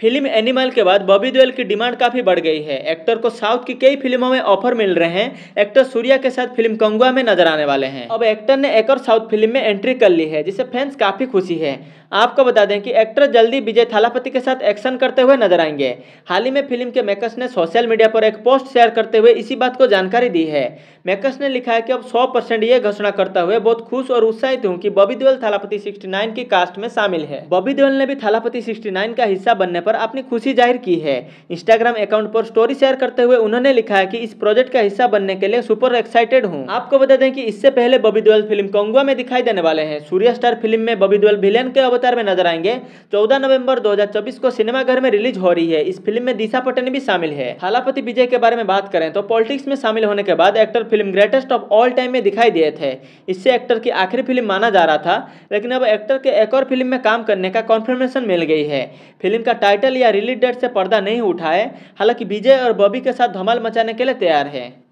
film animal के बाद बॉबी देवल की डिमांड काफ़ी बढ़ गई है एक्टर को साउथ की कई फिल्मों में ऑफर मिल रहे हैं एक्टर सूर्या के साथ फिल्म कंगुआ में नजर आने वाले हैं अब एक्टर ने एक और साउथ फिल्म में एंट्री कर ली है जिसे फैंस काफ़ी खुशी है आपको बता दें कि एक्टर जल्दी विजय थालापति के साथ एक्शन करते हुए नजर आएंगे हाल ही में फिल्म के मेकर्स ने सोशल मीडिया पर एक पोस्ट शेयर करते हुए इसी बात को जानकारी दी है मेकर्स ने लिखा है कि अब 100 परसेंट ये घोषणा करते हुए बहुत खुश और उत्साहित हूँ कि बॉबी देवल थालापति 69 की कास्ट में शामिल है बॉबी देवल ने भी थालापति सिक्सटी का हिस्सा बनने पर अपनी खुशी जाहिर की है इंस्टाग्राम अकाउंट पर स्टोरी शेयर करते हुए उन्होंने लिखा है कि इस प्रोजेक्ट का हिस्सा बनने के लिए सुपर एक्साइटेड हूँ आपको बता दें कि इससे पहले बबी दुअल फिल्म कंगुआ में दिखाई देने वाले हैं सूर्य स्टार फिल्म में बबी दुअल विलेन के अवतार में नजर आएंगे चौदह नवम्बर दो को सिनेमाघर में रिलीज हो रही है इस फिल्म में दिशा पटेल भी शामिल है हालापति विजय के बारे में बात करें तो पॉलिटिक्स में शामिल होने के बाद actor film greatest of all time में दिखाई दिए थे इससे एक्टर की आखिरी फिल्म माना जा रहा था लेकिन अब एक्टर के एक और फिल्म में काम करने का कॉन्फर्मेशन मिल गई है फिल्म का टाइटल टाइटल या रिलीज डेट से पर्दा नहीं उठाए हालांकि विजय और बॉबी के साथ धमाल मचाने के लिए तैयार है